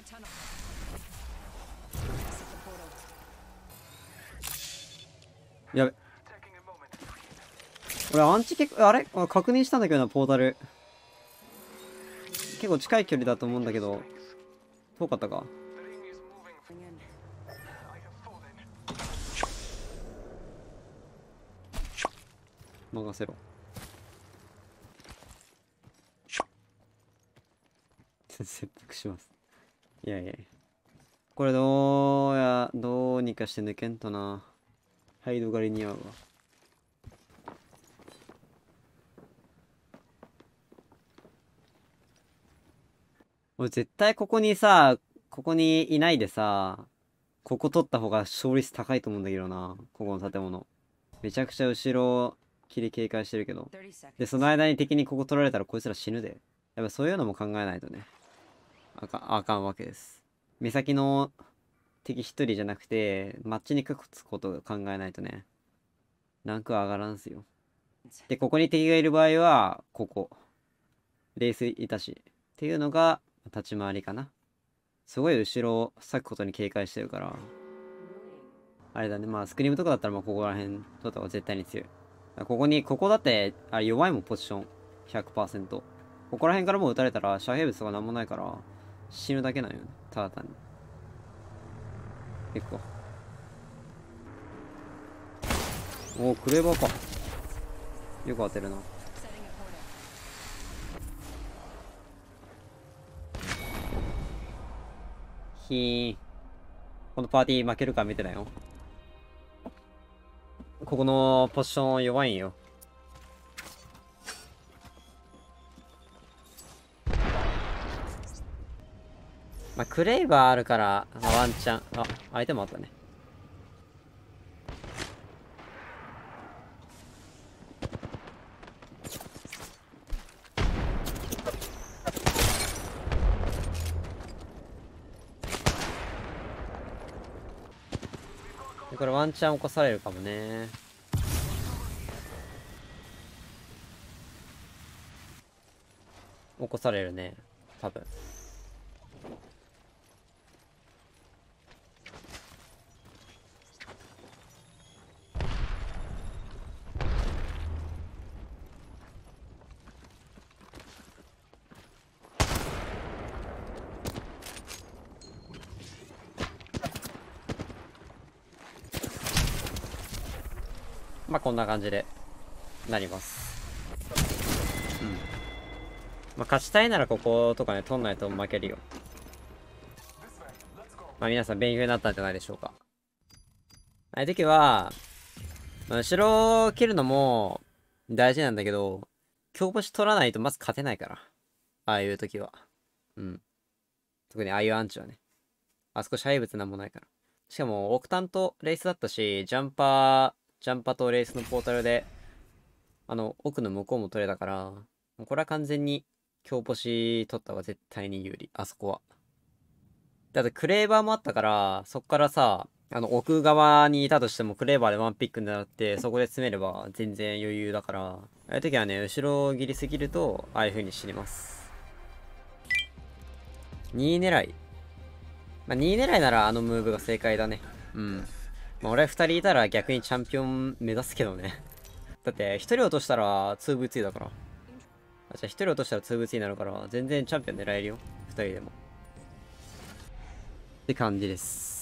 a tunnel. Exit the portal. やべ。俺、アンチ結構、あれ確認したんだけどな、ポータル。結構近い距離だと思うんだけど、遠かったか。任せろ。切腹します。いやいやこれどうや、どうにかして抜けんとな。ハイド狩りに合うわ。俺絶対ここにさ、ここにいないでさ、ここ取った方が勝率高いと思うんだけどな。ここの建物。めちゃくちゃ後ろ、切り警戒してるけど。で、その間に敵にここ取られたらこいつら死ぬで。やっぱそういうのも考えないとね。あかあかんわけです。目先の敵一人じゃなくて、マッチに勝つことを考えないとね、ランクは上がらんすよ。で、ここに敵がいる場合は、ここ。レースいたし。っていうのが、立ち回りかな。すごい後ろを裂くことに警戒してるから。あれだね、まあスクリームとかだったら、まあここら辺取った方が絶対に強い。ここに、ここだって、あれ弱いもん、ポジション。100%。ここら辺からもう打たれたら、遮蔽物とか何もないから、死ぬだけなんよねただ単に結構おおクレーバーかよく当てるなひーこのパーティー負けるか見てないよここのポジション弱いんよまあ、クレイバーあるから、まあ、ワンチャン。あ、相手もあったね。これワンチャン起こされるかもね。起こされるね。多分。まあこんな感じでなります。うん。まあ勝ちたいならこことかね、取んないと負けるよ。まあ皆さん勉強になったんじゃないでしょうか。ああいう時は、まあ、後ろを切るのも大事なんだけど、強星取らないとまず勝てないから。ああいう時は。うん。特にああいうアンチはね。あそこし蔽物なんもないから。しかも、オクタンとレースだったし、ジャンパー、ジャンパとレースのポータルで、あの、奥の向こうも取れたから、これは完全に強ポシ取った方が絶対に有利、あそこは。だってクレーバーもあったから、そこからさ、あの、奥側にいたとしてもクレーバーでワンピック狙って、そこで詰めれば全然余裕だから、ああいう時はね、後ろを切りすぎると、ああいう風に死にます。2位狙い。まあ、2位狙いならあのムーブが正解だね。うん。まあ、俺二人いたら逆にチャンピオン目指すけどね だって一人落としたら 2V2 だから。あ、じゃあ一人落としたら 2V2 になるから、全然チャンピオン狙えるよ。二人でも。って感じです。